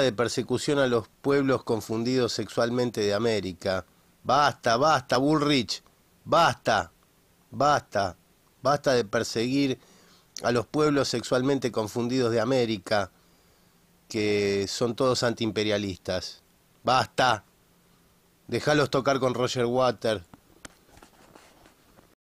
de persecución a los pueblos confundidos sexualmente de América. Basta, basta, Bullrich, basta, basta, basta de perseguir a los pueblos sexualmente confundidos de América, que son todos antiimperialistas. Basta, Déjalos tocar con Roger Water,